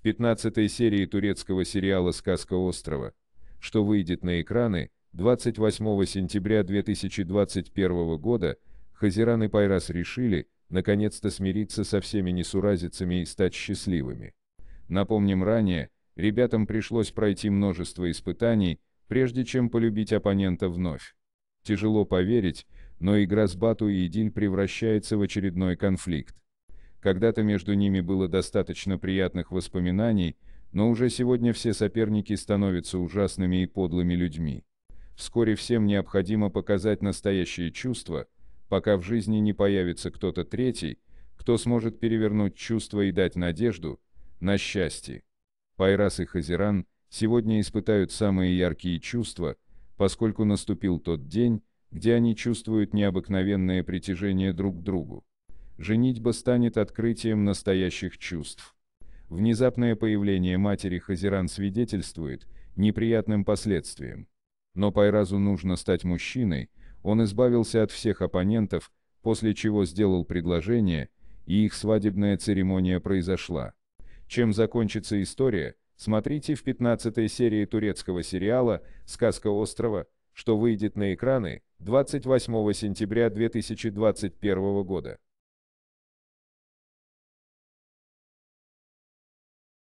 в 15 серии турецкого сериала «Сказка острова», что выйдет на экраны 28 сентября 2021 года, Хазиран и Пайрас решили, наконец-то смириться со всеми несуразицами и стать счастливыми. Напомним ранее, ребятам пришлось пройти множество испытаний, прежде чем полюбить оппонента вновь. Тяжело поверить, но игра с Бату и Идиль превращается в очередной конфликт. Когда-то между ними было достаточно приятных воспоминаний, но уже сегодня все соперники становятся ужасными и подлыми людьми. Вскоре всем необходимо показать настоящие чувства, пока в жизни не появится кто-то третий, кто сможет перевернуть чувства и дать надежду на счастье. Пайрас и Хазиран сегодня испытают самые яркие чувства, поскольку наступил тот день, где они чувствуют необыкновенное притяжение друг к другу женитьба станет открытием настоящих чувств. Внезапное появление матери Хазиран свидетельствует неприятным последствиям. Но Пайразу нужно стать мужчиной, он избавился от всех оппонентов, после чего сделал предложение, и их свадебная церемония произошла. Чем закончится история, смотрите в 15 серии турецкого сериала «Сказка острова», что выйдет на экраны 28 сентября 2021 года.